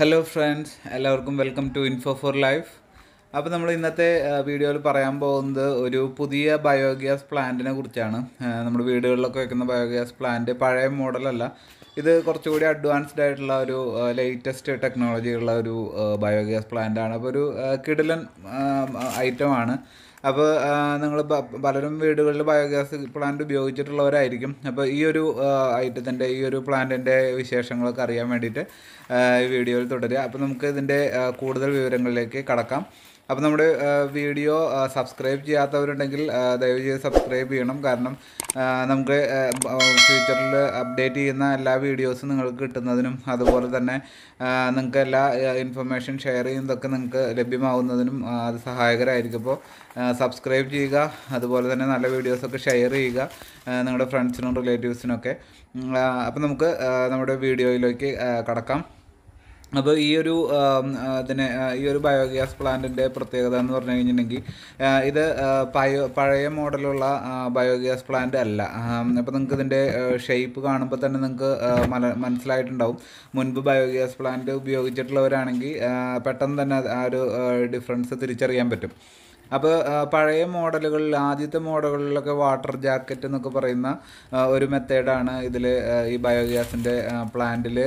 hello friends എല്ലാവർക്കും welcome to info for life അപ്പോൾ നമ്മൾ ഇന്നത്തെ വീഡിയോയിൽ പറയാൻ പോകുന്നത് ഒരു പുതിയ ബയോഗ്യാസ് പ്ലാന്റിനെ കുറിച്ചാണ് നമ്മൾ വീടുകളിലൊക്കെ വെക്കുന്ന ബയോഗ്യാസ് പ്ലാന്റ് പഴയ മോഡലല്ല ഇത് കുറച്ചുകൂടി അഡ്വാൻസ്ഡ് ആയിട്ടുള്ള ഒരു ലേറ്റസ്റ്റ് ടെക്നോളജിയുള്ള ഒരു ബയോഗ്യാസ് പ്ലാന്റ് ആണ് അപ്പോൾ ഒരു കിടിലൻ ഐറ്റമാണ് അപ്പോൾ നിങ്ങൾ പലരും വീടുകളിൽ ബയോഗ്യാസ് പ്ലാന്റ് ഉപയോഗിച്ചിട്ടുള്ളവരായിരിക്കും അപ്പോൾ ഈ ഒരു ഐറ്റത്തിൻ്റെ ഈ ഒരു പ്ലാന്റിൻ്റെ വിശേഷങ്ങളൊക്കെ അറിയാൻ വേണ്ടിയിട്ട് ഈ വീഡിയോയിൽ തുടരുക അപ്പോൾ നമുക്ക് ഇതിൻ്റെ കൂടുതൽ വിവരങ്ങളിലേക്ക് കടക്കാം അപ്പോൾ നമ്മുടെ വീഡിയോ സബ്സ്ക്രൈബ് ചെയ്യാത്തവരുണ്ടെങ്കിൽ ദയവ് ചെയ്ത് സബ്സ്ക്രൈബ് ചെയ്യണം കാരണം നമുക്ക് ഫ്യൂച്ചറിൽ അപ്ഡേറ്റ് ചെയ്യുന്ന എല്ലാ വീഡിയോസും നിങ്ങൾക്ക് കിട്ടുന്നതിനും അതുപോലെ തന്നെ നിങ്ങൾക്ക് എല്ലാ ഇൻഫർമേഷൻ ഷെയർ ചെയ്യുന്നതൊക്കെ നിങ്ങൾക്ക് ലഭ്യമാവുന്നതിനും അത് സഹായകരമായിരിക്കും അപ്പോൾ സബ്സ്ക്രൈബ് ചെയ്യുക അതുപോലെ തന്നെ നല്ല വീഡിയോസൊക്കെ ഷെയർ ചെയ്യുക നിങ്ങളുടെ ഫ്രണ്ട്സിനും റിലേറ്റീവ്സിനൊക്കെ അപ്പോൾ നമുക്ക് നമ്മുടെ വീഡിയോയിലേക്ക് കടക്കാം അപ്പോൾ ഈ ഒരു ഇതിനെ ഈ ഒരു ബയോഗ്യാസ് പ്ലാന്റിൻ്റെ പ്രത്യേകത എന്ന് പറഞ്ഞു കഴിഞ്ഞിട്ടുണ്ടെങ്കിൽ ഇത് പഴയ പഴയ മോഡലുള്ള ബയോഗ്യാസ് പ്ലാന്റ് അല്ല അപ്പോൾ നിങ്ങൾക്ക് ഇതിൻ്റെ ഷേപ്പ് കാണുമ്പോൾ തന്നെ നിങ്ങൾക്ക് മല മനസ്സിലായിട്ടുണ്ടാവും മുൻപ് ബയോഗ്യാസ് പ്ലാന്റ് ഉപയോഗിച്ചിട്ടുള്ളവരാണെങ്കിൽ പെട്ടെന്ന് തന്നെ ആ ഒരു ഡിഫറൻസ് തിരിച്ചറിയാൻ പറ്റും അപ്പോൾ പഴയ മോഡലുകളിൽ ആദ്യത്തെ മോഡലുകളിലൊക്കെ വാട്ടർ ജാക്കറ്റ് എന്നൊക്കെ പറയുന്ന ഒരു മെത്തേഡാണ് ഇതിൽ ഈ ബയോഗ്യാസിൻ്റെ പ്ലാന്റിൽ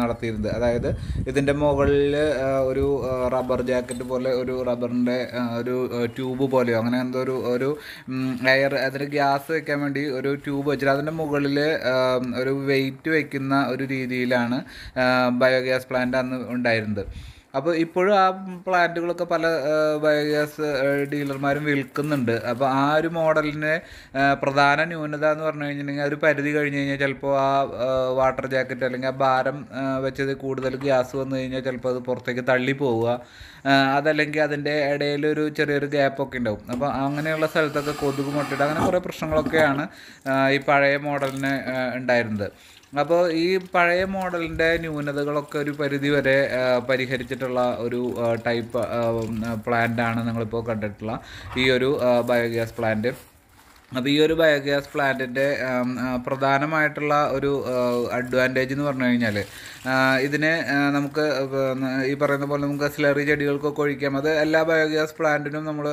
നടത്തിയിരുന്നത് അതായത് ഇതിൻ്റെ മുകളിൽ ഒരു റബ്ബർ ജാക്കറ്റ് പോലെ ഒരു റബ്ബറിൻ്റെ ഒരു ട്യൂബ് പോലെയോ അങ്ങനെ എന്തോ ഒരു ഒരു എയർ അതിന് ഗ്യാസ് വെക്കാൻ വേണ്ടി ഒരു ട്യൂബ് വെച്ചിട്ട് അതിൻ്റെ മുകളിൽ ഒരു വെയിറ്റ് വയ്ക്കുന്ന ഒരു രീതിയിലാണ് ബയോഗ്യാസ് പ്ലാന്റ് അന്ന് ഉണ്ടായിരുന്നത് അപ്പോൾ ഇപ്പോഴും ആ പ്ലാന്റുകളൊക്കെ പല ബയോഗ്യാസ് ഡീലർമാരും വിൽക്കുന്നുണ്ട് അപ്പോൾ ആ ഒരു മോഡലിന് പ്രധാന ന്യൂനത എന്ന് പറഞ്ഞു കഴിഞ്ഞിട്ടുണ്ടെങ്കിൽ ഒരു പരിധി കഴിഞ്ഞ് കഴിഞ്ഞാൽ ചിലപ്പോൾ ആ വാട്ടർ ജാക്കറ്റ് അല്ലെങ്കിൽ ആ ഭാരം വെച്ചത് കൂടുതൽ ഗ്യാസ് വന്നു കഴിഞ്ഞാൽ ചിലപ്പോൾ അത് പുറത്തേക്ക് തള്ളി പോവുക അതല്ലെങ്കിൽ അതിൻ്റെ ഇടയിൽ ഒരു ചെറിയൊരു ഗ്യാപ്പൊക്കെ ഉണ്ടാവും അപ്പോൾ അങ്ങനെയുള്ള സ്ഥലത്തൊക്കെ കൊതുക് മുട്ടിട്ട് അങ്ങനെ കുറേ പ്രശ്നങ്ങളൊക്കെയാണ് ഈ പഴയ മോഡലിന് ഉണ്ടായിരുന്നത് അപ്പോൾ ഈ പഴയ മോഡലിൻ്റെ ന്യൂനതകളൊക്കെ ഒരു പരിധി വരെ പരിഹരിച്ചിട്ടുള്ള ഒരു ടൈപ്പ് ആണ് നിങ്ങളിപ്പോൾ കണ്ടിട്ടുള്ള ഈ ഒരു ബയോഗ്യാസ് പ്ലാന്റ് അപ്പോൾ ഈ ഒരു ബയോഗ്യാസ് പ്ലാന്റിൻ്റെ പ്രധാനമായിട്ടുള്ള ഒരു അഡ്വാൻറ്റേജ് എന്ന് പറഞ്ഞു കഴിഞ്ഞാൽ ഇതിനെ നമുക്ക് ഈ പറയുന്ന പോലെ നമുക്ക് സ്ലറി ചെടികൾക്കൊക്കെ ഒഴിക്കാം അത് എല്ലാ ബയോഗ്യാസ് പ്ലാന്റിനും നമ്മൾ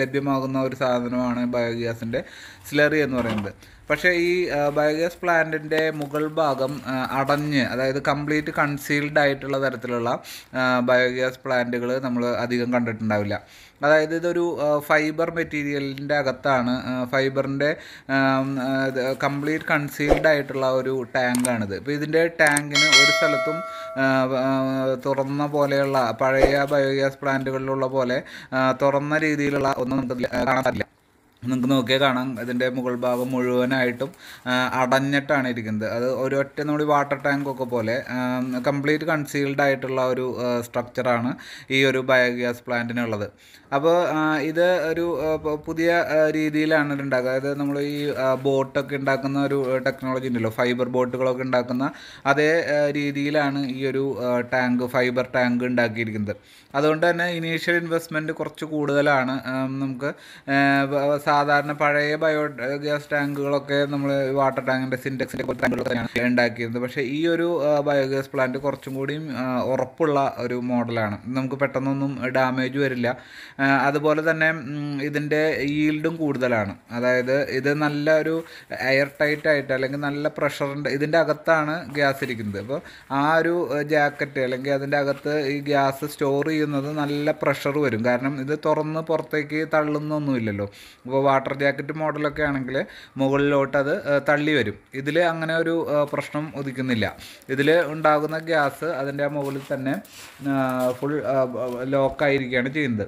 ലഭ്യമാകുന്ന ഒരു സാധനമാണ് ബയോഗ്യാസിൻ്റെ സ്ലറി എന്ന് പറയുന്നത് പക്ഷേ ഈ ബയോഗ്യാസ് പ്ലാന്റിൻ്റെ മുകൾ ഭാഗം അടഞ്ഞ് അതായത് കംപ്ലീറ്റ് കൺസീൽഡ് ആയിട്ടുള്ള തരത്തിലുള്ള ബയോഗ്യാസ് പ്ലാന്റുകൾ നമ്മൾ അധികം കണ്ടിട്ടുണ്ടാവില്ല അതായത് ഇതൊരു ഫൈബർ മെറ്റീരിയലിൻ്റെ അകത്താണ് ഫൈബറിൻ്റെ കംപ്ലീറ്റ് കൺസീൽഡ് ആയിട്ടുള്ള ഒരു ടാങ്കാണിത് ഇപ്പോൾ ഇതിൻ്റെ ടാങ്കിന് ഒരു സ്ഥലത്തും തുറന്ന പോലെയുള്ള പഴയ ബയോഗ്യാസ് പ്ലാന്റുകളിലുള്ള പോലെ തുറന്ന രീതിയിലുള്ള ഒന്നും നമുക്ക് കാണാൻ പറ്റില്ല നിങ്ങൾക്ക് നോക്കിയാൽ കാണാം ഇതിൻ്റെ മുകൾ ഭാഗം മുഴുവനായിട്ടും അടഞ്ഞിട്ടാണ് ഇരിക്കുന്നത് അത് ഒരു ഒറ്റ നമ്മുടെ വാട്ടർ ടാങ്കൊക്കെ പോലെ കംപ്ലീറ്റ് കൺസീൽഡ് ആയിട്ടുള്ള ഒരു സ്ട്രക്ചറാണ് ഈ ഒരു ബയോഗ്യാസ് പ്ലാന്റിനുള്ളത് അപ്പോൾ ഇത് ഒരു പുതിയ രീതിയിലാണ് ഉണ്ടാക്കുക അതായത് നമ്മൾ ഈ ബോട്ടൊക്കെ ഉണ്ടാക്കുന്ന ഒരു ടെക്നോളജി ഉണ്ടല്ലോ ഫൈബർ ബോട്ടുകളൊക്കെ ഉണ്ടാക്കുന്ന അതേ രീതിയിലാണ് ഈ ഒരു ടാങ്ക് ഫൈബർ ടാങ്ക് ഉണ്ടാക്കിയിരിക്കുന്നത് അതുകൊണ്ട് തന്നെ ഇനീഷ്യൽ ഇൻവെസ്റ്റ്മെൻറ്റ് കുറച്ച് കൂടുതലാണ് നമുക്ക് സാധാരണ പഴയ ബയോ ഗ്യാസ് ടാങ്കുകളൊക്കെ നമ്മൾ വാട്ടർ ടാങ്കിൻ്റെ സിൻഡെക്സിൻ്റെ ടാങ്കുകളൊക്കെ ടാങ്കുകളൊക്കെയാണ് ഉണ്ടാക്കിയിരുന്നത് പക്ഷേ ഈ ഒരു ബയോഗ്യാസ് പ്ലാന്റ് കുറച്ചും കൂടിയും ഉറപ്പുള്ള ഒരു മോഡലാണ് നമുക്ക് പെട്ടെന്നൊന്നും ഡാമേജ് വരില്ല അതുപോലെ തന്നെ ഇതിൻ്റെ ഈൽഡും കൂടുതലാണ് അതായത് ഇത് നല്ല ഒരു എയർ ടൈറ്റ് ആയിട്ട് അല്ലെങ്കിൽ നല്ല പ്രഷറിൻ്റെ ഇതിൻ്റെ അകത്താണ് ഗ്യാസ് ഇരിക്കുന്നത് അപ്പോൾ ആ ഒരു ജാക്കറ്റ് അല്ലെങ്കിൽ അതിൻ്റെ അകത്ത് ഈ ഗ്യാസ് സ്റ്റോർ ചെയ്യുന്നത് നല്ല പ്രഷർ വരും കാരണം ഇത് തുറന്ന് പുറത്തേക്ക് തള്ളുന്നൊന്നുമില്ലല്ലോ ഇപ്പോൾ വാട്ടർ ജാക്കറ്റ് മോഡലൊക്കെ ആണെങ്കിൽ മുകളിലോട്ട് അത് തള്ളി വരും ഇതിൽ അങ്ങനെ ഒരു പ്രശ്നം ഉദിക്കുന്നില്ല ഇതിൽ ഉണ്ടാകുന്ന ഗ്യാസ് അതിൻ്റെ ആ മുകളിൽ തന്നെ ഫുൾ ലോക്കായിരിക്കുകയാണ് ചെയ്യുന്നത്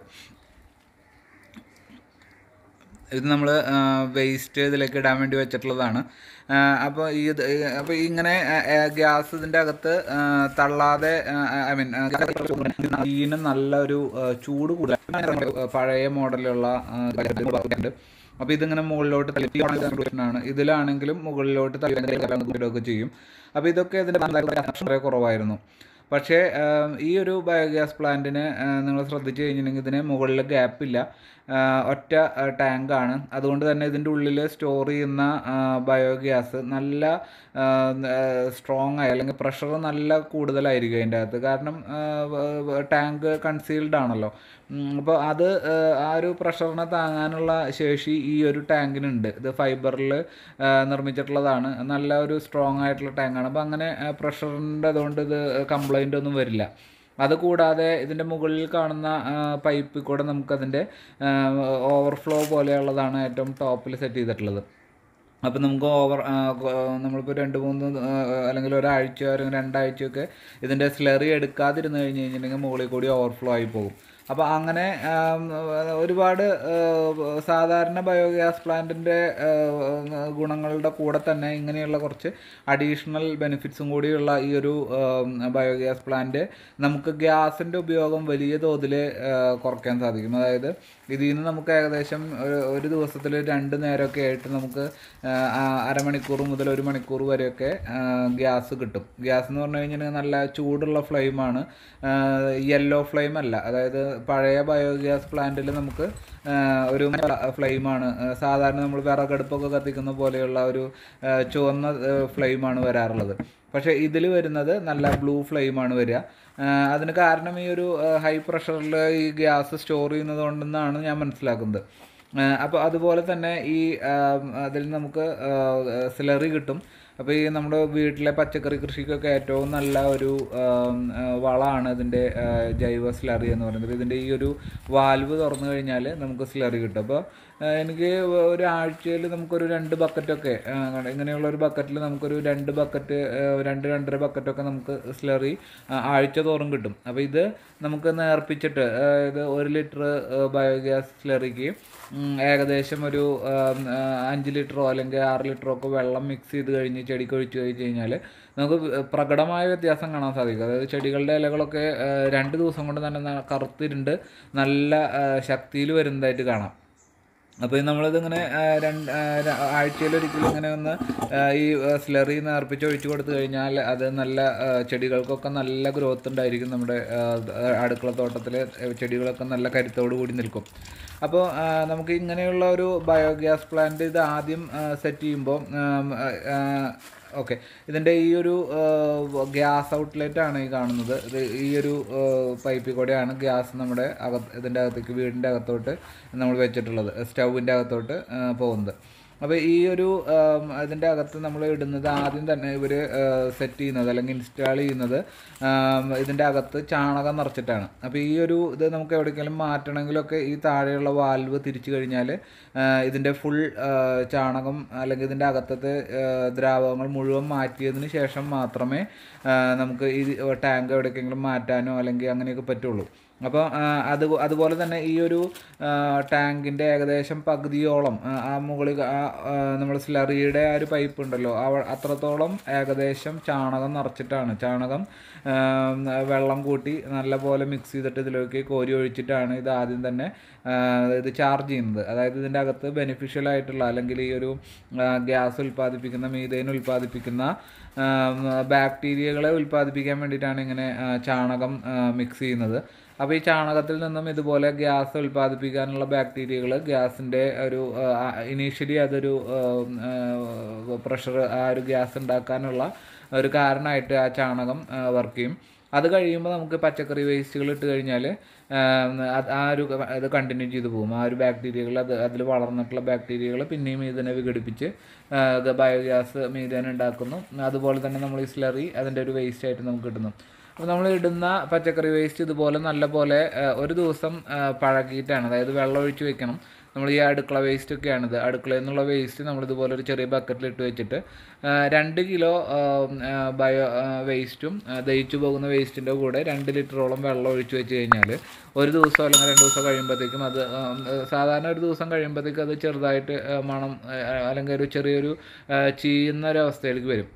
ഇത് നമ്മൾ വേസ്റ്റ് ഇതിലേക്ക് ഇടാൻ വേണ്ടി വെച്ചിട്ടുള്ളതാണ് അപ്പോൾ ഈ അപ്പോൾ ഇങ്ങനെ ഗ്യാസ് ഇതിൻ്റെ അകത്ത് തള്ളാതെ ഐ മീൻ തീന് നല്ലൊരു ചൂട് കൂടുതൽ പഴയ മോഡലുള്ള അപ്പോൾ ഇതിങ്ങനെ മുകളിലോട്ട് തള്ളിയാണ് ഇതിലാണെങ്കിലും മുകളിലോട്ട് തള്ളി ഒക്കെ ചെയ്യും അപ്പോൾ ഇതൊക്കെ ഇതിൻ്റെ കുറവായിരുന്നു പക്ഷേ ഈ ഒരു ബയോഗ്യാസ് പ്ലാന്റിന് നിങ്ങൾ ശ്രദ്ധിച്ചു കഴിഞ്ഞിട്ടുണ്ടെങ്കിൽ ഇതിന് മുകളിൽ ഗ്യാപ്പില്ല ഒറ്റ ടാങ്കാണ് അതുകൊണ്ട് തന്നെ ഇതിൻ്റെ ഉള്ളിൽ സ്റ്റോർ ചെയ്യുന്ന ബയോഗ്യാസ് നല്ല സ്ട്രോങ് ആയി അല്ലെങ്കിൽ പ്രഷർ നല്ല കൂടുതലായിരിക്കും അതിൻ്റെ അകത്ത് കാരണം ടാങ്ക് കൺസീൽഡ് ആണല്ലോ അപ്പോൾ അത് ആ ഒരു പ്രഷറിനെ താങ്ങാനുള്ള ശേഷി ഈ ഒരു ടാങ്കിനുണ്ട് ഇത് ഫൈബറിൽ നിർമ്മിച്ചിട്ടുള്ളതാണ് നല്ല ഒരു സ്ട്രോങ് ആയിട്ടുള്ള ടാങ്കാണ് അപ്പോൾ അങ്ങനെ പ്രഷറിൻ്റെ അതുകൊണ്ട് ഇത് കംപ്ലൈൻ്റ് ഒന്നും വരില്ല അതുകൂടാതെ ഇതിൻ്റെ മുകളിൽ കാണുന്ന പൈപ്പിൽ കൂടെ നമുക്കതിൻ്റെ ഓവർഫ്ലോ പോലെയുള്ളതാണ് ഏറ്റവും ടോപ്പിൽ സെറ്റ് ചെയ്തിട്ടുള്ളത് അപ്പോൾ നമുക്ക് ഓവർ നമ്മളിപ്പോൾ രണ്ട് മൂന്ന് അല്ലെങ്കിൽ ഒരാഴ്ചയോ അല്ലെങ്കിൽ രണ്ടാഴ്ചയൊക്കെ ഇതിൻ്റെ സ്ലറി എടുക്കാതിരുന്ന് കഴിഞ്ഞ് കഴിഞ്ഞിട്ടുണ്ടെങ്കിൽ മുകളിൽ കൂടി ഓവർഫ്ലോ ആയി പോകും അപ്പോൾ അങ്ങനെ ഒരുപാട് സാധാരണ ബയോഗ്യാസ് പ്ലാന്റിൻ്റെ ഗുണങ്ങളുടെ കൂടെ തന്നെ ഇങ്ങനെയുള്ള കുറച്ച് അഡീഷണൽ ബെനിഫിറ്റ്സും കൂടിയുള്ള ഈ ഒരു ബയോഗ്യാസ് പ്ലാന്റ് നമുക്ക് ഗ്യാസിൻ്റെ ഉപയോഗം വലിയ തോതിൽ കുറയ്ക്കാൻ സാധിക്കും അതായത് ഇതിൽ നിന്ന് നമുക്ക് ഏകദേശം ഒരു ദിവസത്തിൽ രണ്ട് നേരമൊക്കെ ആയിട്ട് നമുക്ക് അരമണിക്കൂർ മുതൽ ഒരു മണിക്കൂർ വരെയൊക്കെ ഗ്യാസ് കിട്ടും ഗ്യാസ് എന്ന് പറഞ്ഞു കഴിഞ്ഞാൽ നല്ല ചൂടുള്ള ഫ്ലെയിമാണ് യെല്ലോ ഫ്ലെയിം അല്ല അതായത് പഴയ ബയോഗ്യാസ് പ്ലാന്റിൽ നമുക്ക് ഒരു ഫ്ലെയിമാണ് സാധാരണ നമ്മൾ വിറകടുപ്പൊക്കെ കത്തിക്കുന്ന പോലെയുള്ള ഒരു ചുവന്ന ഫ്ലെയിമാണ് വരാറുള്ളത് പക്ഷേ ഇതിൽ വരുന്നത് നല്ല ബ്ലൂ ഫ്ലെയിമാണ് വരിക അതിന് കാരണം ഈ ഒരു ഹൈ പ്രഷറിൽ ഈ ഗ്യാസ് സ്റ്റോർ ചെയ്യുന്നത് കൊണ്ടെന്നാണ് ഞാൻ മനസ്സിലാക്കുന്നത് അപ്പോൾ അതുപോലെ തന്നെ ഈ അതിൽ നമുക്ക് സിലറി കിട്ടും അപ്പോൾ ഈ നമ്മുടെ വീട്ടിലെ പച്ചക്കറി കൃഷിക്കൊക്കെ ഏറ്റവും നല്ല ഒരു വളമാണ് ഇതിൻ്റെ ജൈവ സ്ലറി എന്ന് പറയുന്നത് ഇതിൻ്റെ ഈ ഒരു വാൽവ് തുറന്നു കഴിഞ്ഞാൽ നമുക്ക് സ്ലറി കിട്ടും അപ്പോൾ എനിക്ക് ഒരു ആഴ്ചയിൽ നമുക്കൊരു രണ്ട് ബക്കറ്റൊക്കെ ഇങ്ങനെയുള്ള ഒരു ബക്കറ്റിൽ നമുക്കൊരു രണ്ട് ബക്കറ്റ് രണ്ട് രണ്ടര ബക്കറ്റൊക്കെ നമുക്ക് സ്ലറി ആഴ്ച തോറും കിട്ടും അപ്പോൾ ഇത് നമുക്ക് നേർപ്പിച്ചിട്ട് ഇത് ഒരു ലിറ്റർ ബയോഗ്യാസ് സ്ലറിക്ക് ഏകദേശം ഒരു അഞ്ച് ലിറ്ററോ അല്ലെങ്കിൽ ആറ് ലിറ്ററോ ഒക്കെ വെള്ളം മിക്സ് ചെയ്ത് കഴിഞ്ഞ് ചെടിക്ക് ഒഴിച്ച് കഴിച്ച് കഴിഞ്ഞാൽ നമുക്ക് പ്രകടമായ വ്യത്യാസം കാണാൻ സാധിക്കും അതായത് ചെടികളുടെ ഇലകളൊക്കെ രണ്ട് ദിവസം കൊണ്ട് തന്നെ കറുത്തിരുണ്ട് നല്ല ശക്തിയിൽ വരുന്നതായിട്ട് കാണാം അപ്പോൾ നമ്മളിതിങ്ങനെ രണ്ട് ആഴ്ചയിലൊരിക്കലും ഇങ്ങനെ ഒന്ന് ഈ സ്ലറി അർപ്പിച്ച് ഒഴിച്ചു കൊടുത്തു കഴിഞ്ഞാൽ അത് നല്ല ചെടികൾക്കൊക്കെ നല്ല ഗ്രോത്ത് ഉണ്ടായിരിക്കും നമ്മുടെ അടുക്കളത്തോട്ടത്തിലെ ചെടികളൊക്കെ നല്ല കരുത്തോടു കൂടി നിൽക്കും അപ്പോൾ നമുക്ക് ഇങ്ങനെയുള്ള ഒരു ബയോഗ്യാസ് പ്ലാന്റ് ഇത് ആദ്യം സെറ്റ് ചെയ്യുമ്പോൾ ഓക്കെ ഇതിൻ്റെ ഈ ഒരു ഗ്യാസ് ഔട്ട്ലെറ്റ് ആണ് ഈ കാണുന്നത് ഇത് ഈ ഒരു പൈപ്പിൽ കൂടെയാണ് ഗ്യാസ് നമ്മുടെ അകത്ത് ഇതിൻ്റെ അകത്തേക്ക് വീടിൻ്റെ അകത്തോട്ട് നമ്മൾ വെച്ചിട്ടുള്ളത് സ്റ്റൗവിൻ്റെ അകത്തോട്ട് പോകുന്നത് അപ്പോൾ ഈ ഒരു അതിൻ്റെ അകത്ത് നമ്മൾ ഇടുന്നത് ആദ്യം തന്നെ ഇവർ സെറ്റ് ചെയ്യുന്നത് അല്ലെങ്കിൽ ഇൻസ്റ്റാൾ ചെയ്യുന്നത് ഇതിൻ്റെ അകത്ത് ചാണകം നിറച്ചിട്ടാണ് അപ്പോൾ ഈ ഒരു ഇത് നമുക്ക് എവിടെയെങ്കിലും മാറ്റണമെങ്കിലൊക്കെ ഈ താഴെയുള്ള വാൽവ് തിരിച്ചു കഴിഞ്ഞാൽ ഇതിൻ്റെ ഫുൾ ചാണകം അല്ലെങ്കിൽ ഇതിൻ്റെ അകത്തത്തെ ദ്രാവകങ്ങൾ മുഴുവൻ മാറ്റിയതിന് ശേഷം മാത്രമേ നമുക്ക് ഈ ടാങ്ക് എവിടേക്കെങ്കിലും മാറ്റാനോ അല്ലെങ്കിൽ അങ്ങനെയൊക്കെ പറ്റുള്ളൂ അപ്പോൾ അത് അതുപോലെ തന്നെ ഈ ഒരു ടാങ്കിൻ്റെ ഏകദേശം പകുതിയോളം ആ മുകളിൽ നമ്മൾ സ്ലറിയുടെ ആ ഒരു പൈപ്പ് ഉണ്ടല്ലോ അവ അത്രത്തോളം ഏകദേശം ചാണകം നിറച്ചിട്ടാണ് ചാണകം വെള്ളം കൂട്ടി നല്ലപോലെ മിക്സ് ചെയ്തിട്ട് ഇതിലേക്ക് കോരി ഒഴിച്ചിട്ടാണ് ഇത് ആദ്യം തന്നെ ഇത് ചാർജ് ചെയ്യുന്നത് അതായത് ഇതിൻ്റെ അകത്ത് ബെനിഫിഷ്യൽ ആയിട്ടുള്ള അല്ലെങ്കിൽ ഈ ഒരു ഗ്യാസ് ഉൽപ്പാദിപ്പിക്കുന്ന മീതേൻ ഉൽപ്പാദിപ്പിക്കുന്ന ബാക്ടീരിയകളെ ഉൽപ്പാദിപ്പിക്കാൻ വേണ്ടിയിട്ടാണ് ഇങ്ങനെ ചാണകം മിക്സ് ചെയ്യുന്നത് അപ്പോൾ ഈ ചാണകത്തിൽ നിന്നും ഇതുപോലെ ഗ്യാസ് ഉൽപ്പാദിപ്പിക്കാനുള്ള ബാക്ടീരിയകൾ ഗ്യാസിൻ്റെ ഒരു ഇനീഷ്യലി അതൊരു പ്രഷർ ആ ഒരു ഗ്യാസ് ഉണ്ടാക്കാനുള്ള ഒരു കാരണമായിട്ട് ആ ചാണകം വർക്ക് ചെയ്യും അത് കഴിയുമ്പോൾ നമുക്ക് പച്ചക്കറി വേസ്റ്റുകൾ ഇട്ട് കഴിഞ്ഞാൽ ആ ഒരു അത് കണ്ടിന്യൂ ചെയ്തു പോകും ആ ഒരു ബാക്ടീരിയകൾ അത് അതിൽ വളർന്നിട്ടുള്ള ബാക്ടീരിയകൾ പിന്നെയും ഇതിനെ വിഘടിപ്പിച്ച് ബയോഗ്യാസ് മീതേൻ ഉണ്ടാക്കുന്നു അതുപോലെ തന്നെ നമ്മൾ ഈ സ്ലറി അതിൻ്റെ ഒരു വേസ്റ്റ് ആയിട്ട് നമുക്ക് കിട്ടുന്നു നമ്മൾ ഇടുന്ന പച്ചക്കറി വേസ്റ്റ് ഇതുപോലെ നല്ല പോലെ ഒരു ദിവസം പഴകിയിട്ടാണ് അതായത് വെള്ളം ഒഴിച്ച് വെക്കണം നമ്മൾ ഈ അടുക്കള വേസ്റ്റ് ഒക്കെയാണിത് അടുക്കളയിൽ നിന്നുള്ള വേസ്റ്റ് നമ്മൾ ഇതുപോലെ ഒരു ചെറിയ ബക്കറ്റിൽ ഇട്ട് വെച്ചിട്ട് രണ്ട് കിലോ ബയോ വേസ്റ്റും ദഹിച്ചു പോകുന്ന വേസ്റ്റിൻ്റെ കൂടെ രണ്ട് ലിറ്ററോളം വെള്ളം ഒഴിച്ച് വെച്ച് കഴിഞ്ഞാൽ ഒരു ദിവസം അല്ലെങ്കിൽ രണ്ട് ദിവസം കഴിയുമ്പോഴത്തേക്കും അത് സാധാരണ ഒരു ദിവസം കഴിയുമ്പോഴത്തേക്കും അത് ചെറുതായിട്ട് മണം അല്ലെങ്കിൽ ഒരു ചെറിയൊരു ചീയുന്ന ഒരു അവസ്ഥയിലേക്ക് വരും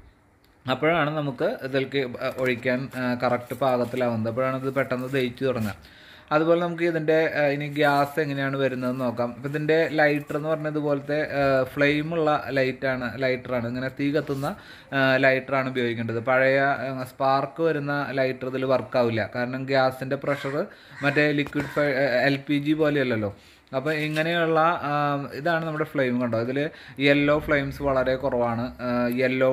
അപ്പോഴാണ് നമുക്ക് ഇതിലേക്ക് ഒഴിക്കാൻ കറക്റ്റ് പാകത്തിലാവുന്നത് അപ്പോഴാണ് ഇത് പെട്ടെന്ന് ദഹിച്ചു തുടങ്ങുക അതുപോലെ നമുക്ക് ഇതിൻ്റെ ഇനി ഗ്യാസ് എങ്ങനെയാണ് വരുന്നതെന്ന് നോക്കാം അപ്പോൾ ഇതിൻ്റെ ലൈറ്റർ എന്ന് പറഞ്ഞാൽ ഇതുപോലത്തെ ഫ്ലെയിമുള്ള ലൈറ്റാണ് ലൈറ്ററാണ് ഇങ്ങനെ തീ കത്തുന്ന ലൈറ്ററാണ് ഉപയോഗിക്കേണ്ടത് പഴയ സ്പാർക്ക് വരുന്ന ലൈറ്റർ ഇതിൽ വർക്കാവില്ല കാരണം ഗ്യാസിൻ്റെ പ്രഷർ മറ്റേ ലിക്വിഡ് എൽ പി ജി പോലെയല്ലല്ലോ അപ്പോൾ ഇങ്ങനെയുള്ള ഇതാണ് നമ്മുടെ ഫ്ലെയിം കണ്ടോ ഇതിൽ യെല്ലോ ഫ്ലെയിംസ് വളരെ കുറവാണ് യെല്ലോ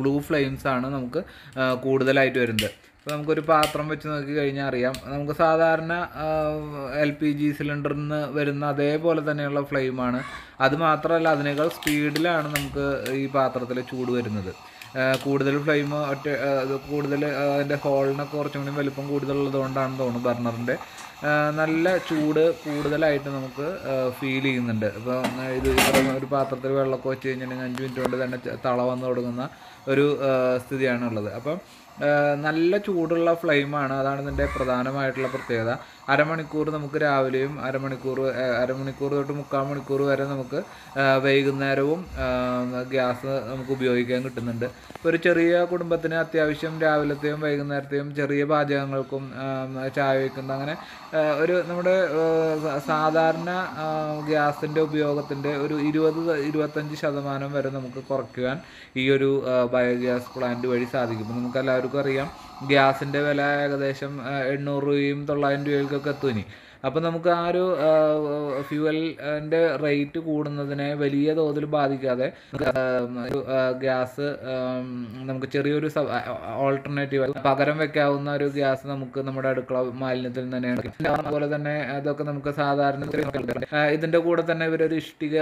ബ്ലൂ ഫ്ലെയിംസ് ആണ് നമുക്ക് കൂടുതലായിട്ട് വരുന്നത് ഇപ്പോൾ നമുക്കൊരു പാത്രം വെച്ച് നോക്കി കഴിഞ്ഞാൽ അറിയാം നമുക്ക് സാധാരണ എൽ പി ജി സിലിണ്ടറിൽ നിന്ന് വരുന്ന അതേപോലെ തന്നെയുള്ള ഫ്ലെയിമാണ് അത് മാത്രമല്ല അതിനേക്കാൾ സ്പീഡിലാണ് നമുക്ക് ഈ പാത്രത്തിൽ ചൂട് വരുന്നത് കൂടുതൽ ഫ്ലെയിം ഒറ്റ കൂടുതൽ അതിൻ്റെ ഹോളിനൊക്കെ കുറച്ചും കൂടി വലിപ്പം കൂടുതലുള്ളത് കൊണ്ടാണെന്ന് തോന്നുന്നു ബർണറിൻ്റെ നല്ല ചൂട് കൂടുതലായിട്ട് നമുക്ക് ഫീൽ ചെയ്യുന്നുണ്ട് ഇപ്പോൾ ഇത് ഒരു പാത്രത്തിൽ വെള്ളമൊക്കെ വെച്ച് കഴിഞ്ഞിട്ടുണ്ടെങ്കിൽ അഞ്ച് മിനിറ്റ് കൊണ്ട് തന്നെ തള വന്ന് തുടങ്ങുന്ന ഒരു സ്ഥിതിയാണുള്ളത് അപ്പം നല്ല ചൂടുള്ള ഫ്ലെയിമാണ് അതാണ് ഇതിൻ്റെ പ്രധാനമായിട്ടുള്ള പ്രത്യേകത അരമണിക്കൂർ നമുക്ക് രാവിലെയും അരമണിക്കൂർ അരമണിക്കൂർ തൊട്ട് മുക്കാൽ മണിക്കൂർ വരെ നമുക്ക് വൈകുന്നേരവും ഗ്യാസ് നമുക്ക് ഉപയോഗിക്കാൻ കിട്ടുന്നുണ്ട് ഇപ്പോൾ ഒരു ചെറിയ കുടുംബത്തിന് അത്യാവശ്യം രാവിലത്തെയും വൈകുന്നേരത്തെയും ചെറിയ പാചകങ്ങൾക്കും ചായ വയ്ക്കുന്നത് അങ്ങനെ ഒരു നമ്മുടെ സാധാരണ ഗ്യാസിൻ്റെ ഉപയോഗത്തിൻ്റെ ഒരു ഇരുപത് ഇരുപത്തഞ്ച് ശതമാനം വരെ നമുക്ക് കുറയ്ക്കുവാൻ ഈ ഒരു ബയോഗ്യാസ് പ്ലാന്റ് വഴി സാധിക്കും നമുക്കെല്ലാവരും എല്ലാവർക്കും അറിയാം ഗ്യാസിൻ്റെ വില ഏകദേശം എണ്ണൂറ് രൂപയും തൊള്ളായിരം രൂപയ്ക്കൊക്കെ എത്തും അപ്പോൾ നമുക്ക് ആ ഒരു ഫ്യൂവലിൻ്റെ റേറ്റ് കൂടുന്നതിനെ വലിയ തോതിൽ ബാധിക്കാതെ ഗ്യാസ് നമുക്ക് ചെറിയൊരു ഓൾട്ടർനേറ്റീവ് പകരം വെക്കാവുന്ന ഒരു ഗ്യാസ് നമുക്ക് നമ്മുടെ അടുക്കള മാലിന്യത്തിൽ തന്നെ അതുപോലെ തന്നെ അതൊക്കെ നമുക്ക് സാധാരണ ഇതിന്റെ കൂടെ തന്നെ ഇവരൊരു ഇഷ്ടിക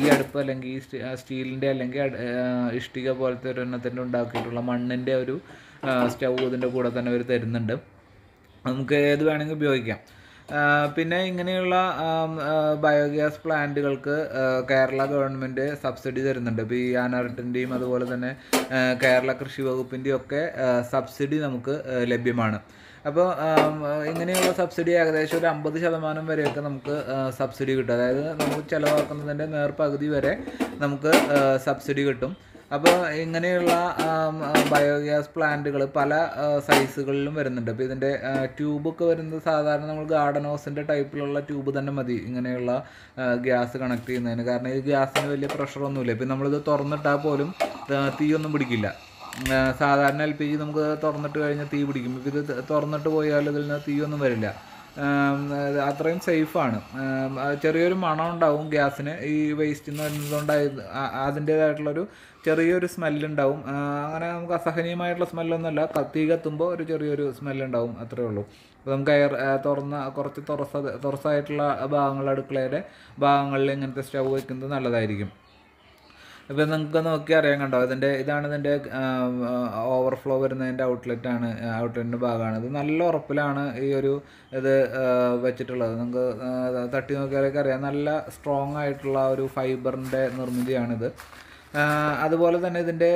ഈ അടുപ്പ് അല്ലെങ്കിൽ സ്റ്റീലിന്റെ അല്ലെങ്കിൽ ഇഷ്ടിക പോലത്തെ ഒരു എണ്ണത്തിൻ്റെ ഉണ്ടാക്കിയിട്ടുള്ള മണ്ണിന്റെ ഒരു സ്റ്റൗ ഇതിൻ്റെ കൂടെ തന്നെ അവർ തരുന്നുണ്ട് നമുക്ക് ഏത് വേണമെങ്കിൽ ഉപയോഗിക്കാം പിന്നെ ഇങ്ങനെയുള്ള ബയോഗ്യാസ് പ്ലാന്റുകൾക്ക് കേരള ഗവൺമെൻറ് സബ്സിഡി തരുന്നുണ്ട് ഇപ്പോൾ ഈ ആനാർട്ടിൻ്റെയും അതുപോലെ തന്നെ കേരള കൃഷി വകുപ്പിൻ്റെയും ഒക്കെ സബ്സിഡി നമുക്ക് ലഭ്യമാണ് അപ്പോൾ ഇങ്ങനെയുള്ള സബ്സിഡി ഏകദേശം ഒരു അമ്പത് ശതമാനം വരെയൊക്കെ നമുക്ക് സബ്സിഡി കിട്ടും അതായത് നമുക്ക് ചിലവാക്കുന്നതിൻ്റെ നേർപകുതി വരെ നമുക്ക് സബ്സിഡി കിട്ടും അപ്പോൾ ഇങ്ങനെയുള്ള ബയോഗ്യാസ് പ്ലാന്റുകൾ പല സൈസുകളിലും വരുന്നുണ്ട് അപ്പോൾ ഇതിൻ്റെ ട്യൂബൊക്കെ വരുന്നത് സാധാരണ നമ്മൾ ഗാർഡൻ ഹൗസിൻ്റെ ടൈപ്പിലുള്ള ട്യൂബ് തന്നെ മതി ഇങ്ങനെയുള്ള ഗ്യാസ് കണക്ട് ചെയ്യുന്നതിന് കാരണം ഈ ഗ്യാസിന് വലിയ പ്രഷറൊന്നുമില്ല ഇപ്പം നമ്മളിത് തുറന്നിട്ടാൽ പോലും തീയൊന്നും പിടിക്കില്ല സാധാരണ എൽ പി ജി നമുക്ക് തുറന്നിട്ട് കഴിഞ്ഞാൽ തീ പിടിക്കും ഇപ്പം ഇത് തുറന്നിട്ട് പോയാൽ ഇതിൽ നിന്ന് തീയൊന്നും വരില്ല അത്രയും സേഫാണ് ചെറിയൊരു മണം ഉണ്ടാവും ഗ്യാസിന് ഈ വേസ്റ്റിൽ നിന്ന് വരുന്നതുകൊണ്ട് അതിൻ്റേതായിട്ടുള്ളൊരു ചെറിയൊരു സ്മെല്ലുണ്ടാവും അങ്ങനെ നമുക്ക് അസഹനീയമായിട്ടുള്ള സ്മെല്ലൊന്നുമല്ല തീ കത്തുമ്പോൾ ഒരു ചെറിയൊരു സ്മെല്ലുണ്ടാവും അത്രേ ഉള്ളൂ അപ്പോൾ നമുക്ക് എയർ തുറന്ന കുറച്ച് തുറസ തുറസായിട്ടുള്ള ഭാഗങ്ങൾ അടുക്കളയുടെ ഭാഗങ്ങളിൽ ഇങ്ങനത്തെ സ്റ്റവ് വയ്ക്കുന്നത് നല്ലതായിരിക്കും ഇപ്പം നിങ്ങൾക്ക് നോക്കി അറിയാൻ കണ്ടോ ഇതിൻ്റെ ഇതാണ് ഇതിൻ്റെ ഓവർഫ്ലോ വരുന്നതിൻ്റെ ഔട്ട്ലെറ്റ് ആണ് ഔട്ട്ലെറ്റിൻ്റെ ഭാഗമാണ് ഇത് നല്ല ഉറപ്പിലാണ് ഈ ഒരു ഇത് വെച്ചിട്ടുള്ളത് നിങ്ങൾക്ക് തട്ടി നോക്കിയാലൊക്കെ അറിയാം നല്ല സ്ട്രോങ് ആയിട്ടുള്ള ഒരു ഫൈബറിൻ്റെ നിർമ്മിതിയാണിത് അതുപോലെ തന്നെ ഇതിൻ്റെ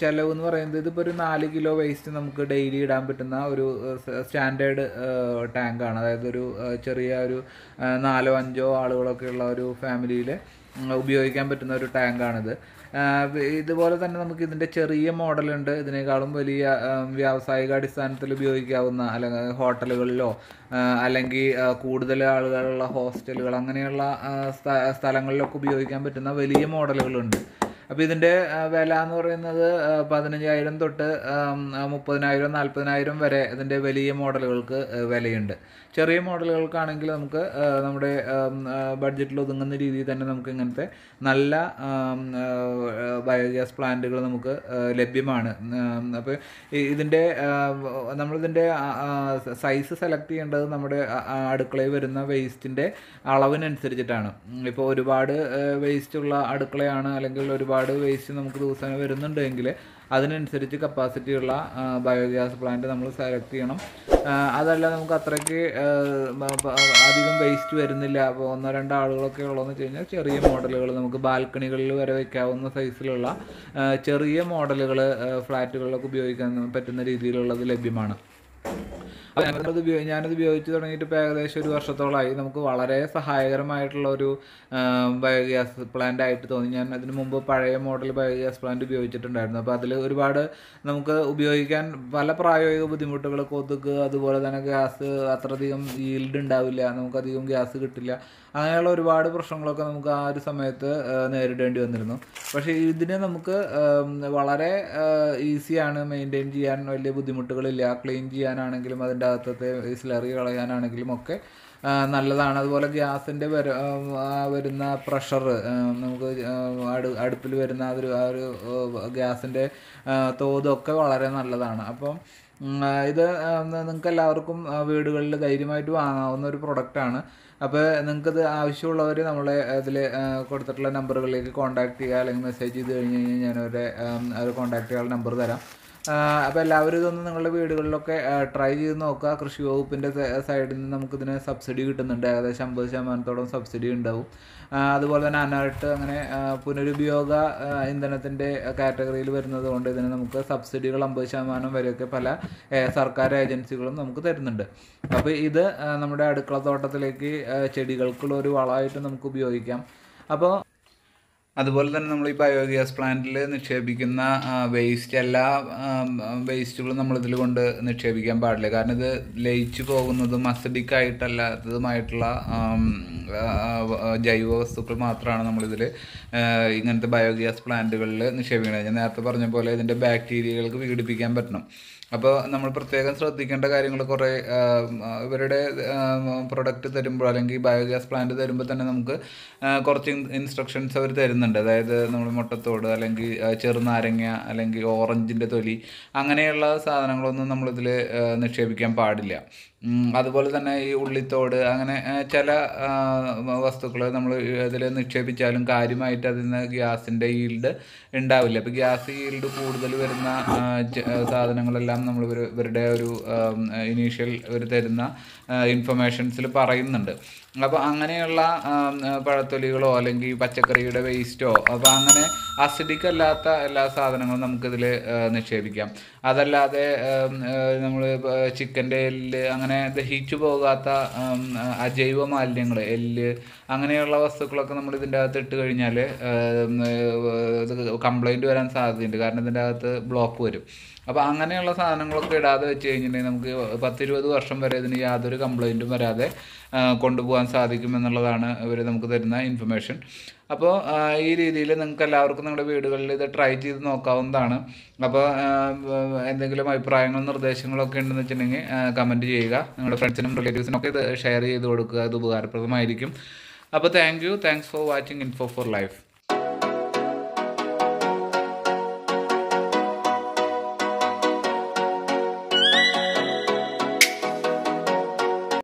ചിലവ് എന്ന് പറയുന്നത് ഇതിപ്പോൾ ഒരു നാല് കിലോ വേസ്റ്റ് നമുക്ക് ഡെയിലി ഇടാൻ പറ്റുന്ന ഒരു സ്റ്റാൻഡേർഡ് ടാങ്കാണ് അതായത് ഒരു ചെറിയ ഒരു നാലോ അഞ്ചോ ആളുകളൊക്കെ ഉള്ള ഒരു ഫാമിലിയിൽ ഉപയോഗിക്കാൻ പറ്റുന്ന ഒരു ടാങ്കാണിത് ഇതുപോലെ തന്നെ നമുക്ക് ഇതിൻ്റെ ചെറിയ മോഡലുണ്ട് ഇതിനേക്കാളും വലിയ വ്യാവസായിക അടിസ്ഥാനത്തിൽ ഉപയോഗിക്കാവുന്ന അല്ലെങ്കിൽ ഹോട്ടലുകളിലോ അല്ലെങ്കിൽ കൂടുതൽ ആളുകളുള്ള ഹോസ്റ്റലുകൾ അങ്ങനെയുള്ള സ്ഥലങ്ങളിലൊക്കെ ഉപയോഗിക്കാൻ പറ്റുന്ന വലിയ മോഡലുകളുണ്ട് അപ്പോൾ ഇതിൻ്റെ വില എന്ന് പറയുന്നത് പതിനഞ്ചായിരം തൊട്ട് മുപ്പതിനായിരം നാൽപ്പതിനായിരം വരെ ഇതിൻ്റെ വലിയ മോഡലുകൾക്ക് വിലയുണ്ട് ചെറിയ മോഡലുകൾക്കാണെങ്കിൽ നമുക്ക് നമ്മുടെ ബഡ്ജറ്റിൽ ഒതുങ്ങുന്ന രീതിയിൽ തന്നെ നമുക്ക് ഇങ്ങനത്തെ നല്ല ബയോഗ്യാസ് പ്ലാന്റുകൾ നമുക്ക് ലഭ്യമാണ് അപ്പോൾ ഇതിൻ്റെ നമ്മളിതിൻ്റെ സൈസ് സെലക്ട് ചെയ്യേണ്ടത് നമ്മുടെ അടുക്കളയിൽ വരുന്ന വേസ്റ്റിൻ്റെ അളവിനനുസരിച്ചിട്ടാണ് ഇപ്പോൾ ഒരുപാട് വേസ്റ്റുള്ള അടുക്കളയാണ് അല്ലെങ്കിൽ ഒരുപാട് വേസ്റ്റ് നമുക്ക് ദിവസേന വരുന്നുണ്ടെങ്കിൽ അതിനനുസരിച്ച് കപ്പാസിറ്റിയുള്ള ബയോഗ്യാസ് പ്ലാന്റ് നമ്മൾ സെലക്ട് ചെയ്യണം അതല്ല നമുക്ക് അത്രയ്ക്ക് അധികം വേസ്റ്റ് വരുന്നില്ല അപ്പോൾ ഒന്നോ രണ്ടോ ആളുകളൊക്കെ ഉള്ളതെന്ന് വെച്ച് കഴിഞ്ഞാൽ ചെറിയ മോഡലുകൾ നമുക്ക് ബാൽക്കണികളിൽ വരെ വയ്ക്കാവുന്ന സൈസിലുള്ള ചെറിയ മോഡലുകൾ ഫ്ലാറ്റുകളിലൊക്കെ ഉപയോഗിക്കാൻ പറ്റുന്ന രീതിയിലുള്ളത് ലഭ്യമാണ് ഞാനത് ഉപയോഗിച്ച് തുടങ്ങിയിട്ട് ഇപ്പോൾ ഏകദേശം ഒരു വർഷത്തോളമായി നമുക്ക് വളരെ സഹായകരമായിട്ടുള്ള ഒരു ബയോഗ്യാസ് പ്ലാന്റ് ആയിട്ട് തോന്നി ഞാൻ അതിന് മുമ്പ് പഴയ മോഡൽ ബയോഗ്യാസ് പ്ലാന്റ് ഉപയോഗിച്ചിട്ടുണ്ടായിരുന്നു അപ്പോൾ അതിൽ ഒരുപാട് നമുക്ക് ഉപയോഗിക്കാൻ പല പ്രായോഗിക ബുദ്ധിമുട്ടുകൾ കൊതുക് അതുപോലെ തന്നെ ഗ്യാസ് അത്രയധികം ഈൽഡ് ഉണ്ടാവില്ല നമുക്കധികം ഗ്യാസ് കിട്ടില്ല അങ്ങനെയുള്ള ഒരുപാട് പ്രശ്നങ്ങളൊക്കെ നമുക്ക് ആ ഒരു സമയത്ത് നേരിടേണ്ടി വന്നിരുന്നു പക്ഷേ ഇതിനെ നമുക്ക് വളരെ ഈസിയാണ് മെയിൻറ്റെയിൻ ചെയ്യാൻ വലിയ ബുദ്ധിമുട്ടുകളില്ല ക്ലീൻ ചെയ്യാനാണെങ്കിലും അതിൻ്റെ അകത്തത്തെ സ്ലറി കളയാനാണെങ്കിലും ഒക്കെ നല്ലതാണ് അതുപോലെ ഗ്യാസിൻ്റെ വര വരുന്ന പ്രഷർ നമുക്ക് അടു അടുപ്പിൽ വരുന്ന ആ ഒരു ആ ഒരു ഗ്യാസിൻ്റെ തോതൊക്കെ വളരെ നല്ലതാണ് അപ്പം ഇത് നിങ്ങൾക്ക് എല്ലാവർക്കും വീടുകളിൽ ധൈര്യമായിട്ട് വാങ്ങാവുന്ന ഒരു പ്രൊഡക്റ്റാണ് അപ്പോൾ നിങ്ങൾക്കത് ആവശ്യമുള്ളവർ നമ്മളെ അതിൽ കൊടുത്തിട്ടുള്ള നമ്പറുകളിലേക്ക് കോൺടാക്ട് ചെയ്യുക അല്ലെങ്കിൽ മെസ്സേജ് ചെയ്ത് കഴിഞ്ഞ് കഴിഞ്ഞാൽ ഞാൻ അവരെ കോൺടാക്ട് ചെയ്യാനുള്ള നമ്പർ തരാം അപ്പോൾ എല്ലാവരും ഇതൊന്ന് നിങ്ങളുടെ വീടുകളിലൊക്കെ ട്രൈ ചെയ്ത് നോക്കുക കൃഷി വകുപ്പിൻ്റെ സൈഡിൽ നിന്ന് നമുക്കിതിന് സബ്സിഡി കിട്ടുന്നുണ്ട് ഏകദേശം അമ്പത് ശതമാനത്തോളം സബ്സിഡി ഉണ്ടാവും അതുപോലെ തന്നെ അനായിട്ട് അങ്ങനെ പുനരുപയോഗ ഇന്ധനത്തിൻ്റെ കാറ്റഗറിയിൽ വരുന്നത് കൊണ്ട് ഇതിന് നമുക്ക് സബ്സിഡികൾ അമ്പത് ശതമാനം വരെയൊക്കെ പല സർക്കാർ ഏജൻസികളും നമുക്ക് തരുന്നുണ്ട് അപ്പോൾ ഇത് നമ്മുടെ തോട്ടത്തിലേക്ക് ചെടികൾക്കുള്ള ഒരു വളമായിട്ട് നമുക്ക് ഉപയോഗിക്കാം അപ്പോൾ അതുപോലെ തന്നെ നമ്മൾ ഈ ബയോഗ്യാസ് പ്ലാന്റിൽ നിക്ഷേപിക്കുന്ന വേസ്റ്റ് എല്ലാ വേസ്റ്റുകളും നമ്മളിതിൽ കൊണ്ട് നിക്ഷേപിക്കാൻ പാടില്ല കാരണം ഇത് ലയിച്ചു പോകുന്നതും അസിഡിക് ആയിട്ടല്ലാത്തതുമായിട്ടുള്ള ജൈവ വസ്തുക്കൾ മാത്രമാണ് നമ്മളിതിൽ ഇങ്ങനത്തെ ബയോഗ്യാസ് പ്ലാന്റുകളിൽ നിക്ഷേപിക്കുന്നത് ഞാൻ നേരത്തെ പറഞ്ഞ പോലെ ഇതിൻ്റെ ബാക്ടീരിയകൾക്ക് വിഘടിപ്പിക്കാൻ പറ്റണം അപ്പോൾ നമ്മൾ പ്രത്യേകം ശ്രദ്ധിക്കേണ്ട കാര്യങ്ങൾ കുറേ ഇവരുടെ പ്രൊഡക്റ്റ് തരുമ്പോൾ അല്ലെങ്കിൽ ബയോഗ്യാസ് പ്ലാന്റ് തരുമ്പോൾ തന്നെ നമുക്ക് കുറച്ച് ഇൻസ്ട്രക്ഷൻസ് അവർ തരുന്നുണ്ട് അതായത് നമ്മൾ മുട്ടത്തോട് അല്ലെങ്കിൽ ചെറുനാരങ്ങ അല്ലെങ്കിൽ ഓറഞ്ചിൻ്റെ തൊലി അങ്ങനെയുള്ള സാധനങ്ങളൊന്നും നമ്മളിതിൽ നിക്ഷേപിക്കാൻ പാടില്ല അതുപോലെ തന്നെ ഈ ഉള്ളിത്തോട് അങ്ങനെ ചില വസ്തുക്കൾ നമ്മൾ ഇതിൽ നിക്ഷേപിച്ചാലും കാര്യമായിട്ട് അതിൽ നിന്ന് ഗ്യാസിൻ്റെ ഈൽഡ് ഉണ്ടാവില്ല അപ്പോൾ ഗ്യാസ് ഈൽഡ് കൂടുതൽ വരുന്ന സാധനങ്ങളെല്ലാം നമ്മൾ ഇവരുടെ ഒരു ഇനീഷ്യൽ ഇവർ തരുന്ന ഇൻഫർമേഷൻസിൽ പറയുന്നുണ്ട് അപ്പോൾ അങ്ങനെയുള്ള പഴത്തൊലികളോ അല്ലെങ്കിൽ പച്ചക്കറിയുടെ വേസ്റ്റോ അപ്പോൾ അങ്ങനെ അസിഡിക് അല്ലാത്ത എല്ലാ സാധനങ്ങളും നമുക്കിതിൽ നിക്ഷേപിക്കാം അതല്ലാതെ നമ്മൾ ചിക്കൻ്റെ എല്ല് അങ്ങനെ ദഹിച്ചു പോകാത്ത അജൈവ മാലിന്യങ്ങൾ എല്ല് അങ്ങനെയുള്ള വസ്തുക്കളൊക്കെ നമ്മൾ ഇതിൻ്റെ അകത്ത് ഇട്ട് കഴിഞ്ഞാൽ ഇത് കംപ്ലയിൻറ്റ് വരാൻ സാധ്യതയുണ്ട് കാരണം ഇതിൻ്റെ അകത്ത് ബ്ലോക്ക് വരും അപ്പോൾ അങ്ങനെയുള്ള സാധനങ്ങളൊക്കെ ഇടാതെ വെച്ച് കഴിഞ്ഞിട്ടുണ്ടെങ്കിൽ നമുക്ക് പത്തിരുപത് വർഷം വരെ ഇതിന് യാതൊരു കംപ്ലൈൻറ്റും വരാതെ കൊണ്ടുപോകാൻ സാധിക്കും എന്നുള്ളതാണ് ഇവർ നമുക്ക് തരുന്ന ഇൻഫർമേഷൻ അപ്പോൾ ഈ രീതിയിൽ നിങ്ങൾക്ക് എല്ലാവർക്കും നിങ്ങളുടെ വീടുകളിൽ ഇത് ട്രൈ ചെയ്ത് നോക്കാവുന്നതാണ് അപ്പോൾ എന്തെങ്കിലും അഭിപ്രായങ്ങളും നിർദ്ദേശങ്ങളൊക്കെ ഉണ്ടെന്ന് വെച്ചിട്ടുണ്ടെങ്കിൽ കമൻറ്റ് ചെയ്യുക നിങ്ങളുടെ ഫ്രണ്ട്സിനും റിലേറ്റീവ്സിനും ഒക്കെ ഇത് ഷെയർ ചെയ്ത് കൊടുക്കുക ഇത് ഉപകാരപ്രദമായിരിക്കും അപ്പോൾ thank you thanks for watching info for life